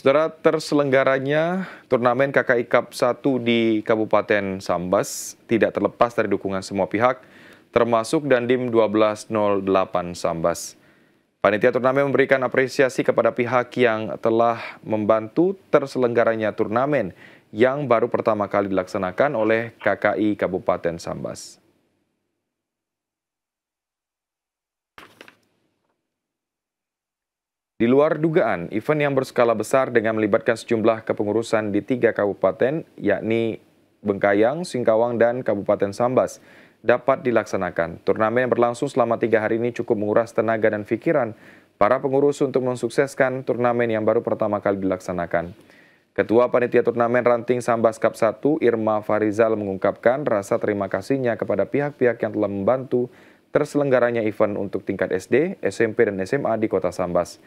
Saudara terselenggaranya turnamen KKI Cup 1 di Kabupaten Sambas tidak terlepas dari dukungan semua pihak, termasuk Dandim 1208 Sambas. Panitia turnamen memberikan apresiasi kepada pihak yang telah membantu terselenggaranya turnamen yang baru pertama kali dilaksanakan oleh KKI Kabupaten Sambas. Di luar dugaan, event yang berskala besar dengan melibatkan sejumlah kepengurusan di tiga kabupaten, yakni Bengkayang, Singkawang, dan Kabupaten Sambas, dapat dilaksanakan. Turnamen yang berlangsung selama tiga hari ini cukup menguras tenaga dan pikiran para pengurus untuk mensukseskan turnamen yang baru pertama kali dilaksanakan. Ketua Panitia Turnamen Ranting Sambas Cup 1, Irma Farizal mengungkapkan rasa terima kasihnya kepada pihak-pihak yang telah membantu terselenggaranya event untuk tingkat SD, SMP, dan SMA di kota Sambas.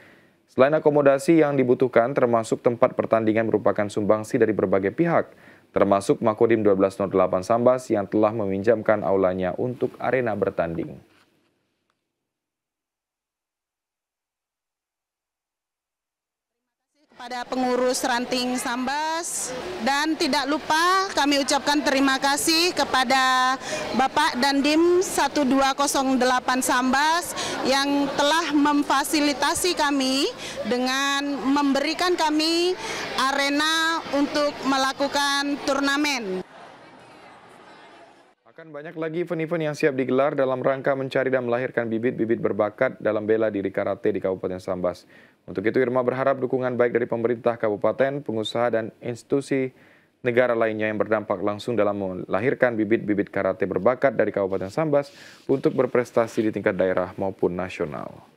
Selain akomodasi yang dibutuhkan, termasuk tempat pertandingan merupakan sumbangsi dari berbagai pihak, termasuk Makodim 1208 Sambas yang telah meminjamkan aulanya untuk arena bertanding. kepada pengurus ranting Sambas dan tidak lupa kami ucapkan terima kasih kepada Bapak dan Dandim 1208 Sambas yang telah memfasilitasi kami dengan memberikan kami arena untuk melakukan turnamen. Akan banyak lagi event-event yang siap digelar dalam rangka mencari dan melahirkan bibit-bibit berbakat dalam bela diri karate di Kabupaten Sambas. Untuk itu Irma berharap dukungan baik dari pemerintah kabupaten, pengusaha, dan institusi negara lainnya yang berdampak langsung dalam melahirkan bibit-bibit karate berbakat dari Kabupaten Sambas untuk berprestasi di tingkat daerah maupun nasional.